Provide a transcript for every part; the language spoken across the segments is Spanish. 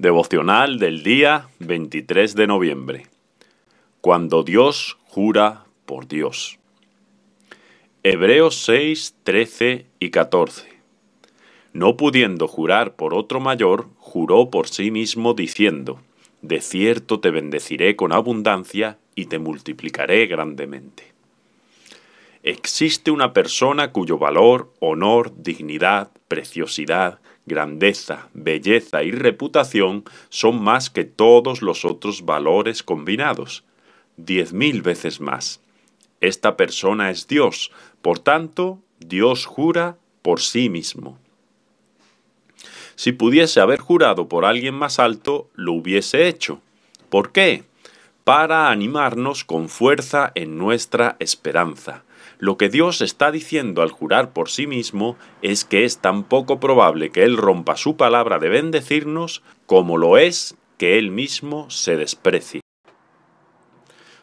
Devocional del día 23 de noviembre. Cuando Dios jura por Dios. Hebreos 6, 13 y 14. No pudiendo jurar por otro mayor, juró por sí mismo diciendo, De cierto te bendeciré con abundancia y te multiplicaré grandemente existe una persona cuyo valor, honor, dignidad, preciosidad, grandeza, belleza y reputación son más que todos los otros valores combinados, diez mil veces más. Esta persona es Dios, por tanto, Dios jura por sí mismo. Si pudiese haber jurado por alguien más alto, lo hubiese hecho. ¿Por qué? para animarnos con fuerza en nuestra esperanza. Lo que Dios está diciendo al jurar por sí mismo es que es tan poco probable que Él rompa su palabra de bendecirnos como lo es que Él mismo se desprecie.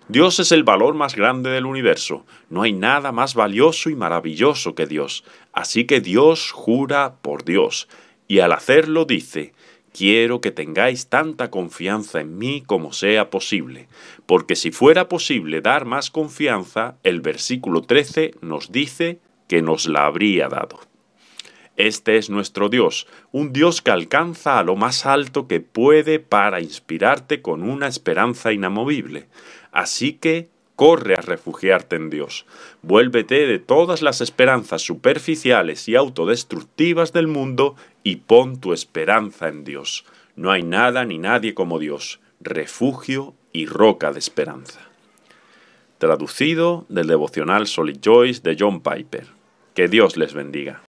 Dios es el valor más grande del universo. No hay nada más valioso y maravilloso que Dios. Así que Dios jura por Dios. Y al hacerlo dice, Quiero que tengáis tanta confianza en mí como sea posible, porque si fuera posible dar más confianza, el versículo 13 nos dice que nos la habría dado. Este es nuestro Dios, un Dios que alcanza a lo más alto que puede para inspirarte con una esperanza inamovible. Así que corre a refugiarte en Dios. Vuélvete de todas las esperanzas superficiales y autodestructivas del mundo y pon tu esperanza en Dios. No hay nada ni nadie como Dios, refugio y roca de esperanza. Traducido del devocional Solid Joyce de John Piper. Que Dios les bendiga.